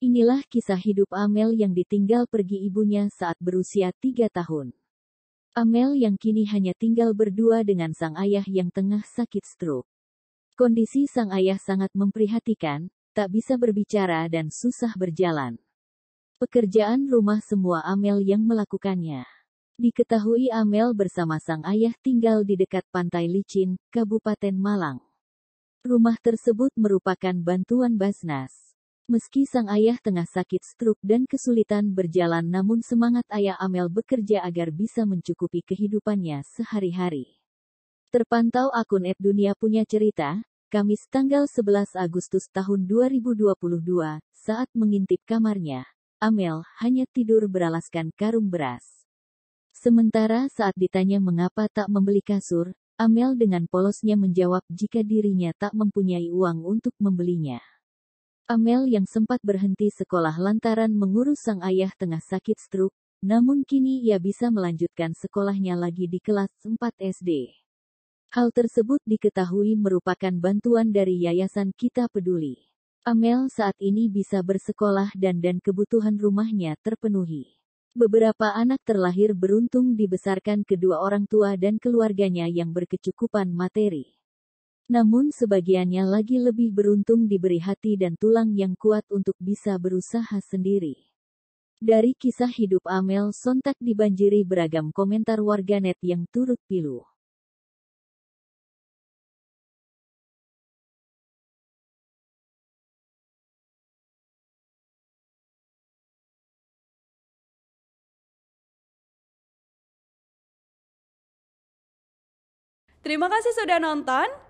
Inilah kisah hidup Amel yang ditinggal pergi ibunya saat berusia tiga tahun. Amel yang kini hanya tinggal berdua dengan sang ayah yang tengah sakit stroke. Kondisi sang ayah sangat memprihatikan, tak bisa berbicara dan susah berjalan. Pekerjaan rumah semua Amel yang melakukannya. Diketahui Amel bersama sang ayah tinggal di dekat Pantai Licin, Kabupaten Malang. Rumah tersebut merupakan bantuan Basnas. Meski sang ayah tengah sakit stroke dan kesulitan berjalan namun semangat ayah Amel bekerja agar bisa mencukupi kehidupannya sehari-hari. Terpantau akun Ed Dunia punya cerita, Kamis tanggal 11 Agustus tahun 2022, saat mengintip kamarnya, Amel hanya tidur beralaskan karung beras. Sementara saat ditanya mengapa tak membeli kasur, Amel dengan polosnya menjawab jika dirinya tak mempunyai uang untuk membelinya. Amel yang sempat berhenti sekolah lantaran mengurus sang ayah tengah sakit stroke, namun kini ia bisa melanjutkan sekolahnya lagi di kelas 4 SD. Hal tersebut diketahui merupakan bantuan dari Yayasan Kita Peduli. Amel saat ini bisa bersekolah dan dan kebutuhan rumahnya terpenuhi. Beberapa anak terlahir beruntung dibesarkan kedua orang tua dan keluarganya yang berkecukupan materi. Namun sebagiannya lagi lebih beruntung diberi hati dan tulang yang kuat untuk bisa berusaha sendiri. Dari kisah hidup Amel sontak dibanjiri beragam komentar warganet yang turut pilu. Terima kasih sudah nonton.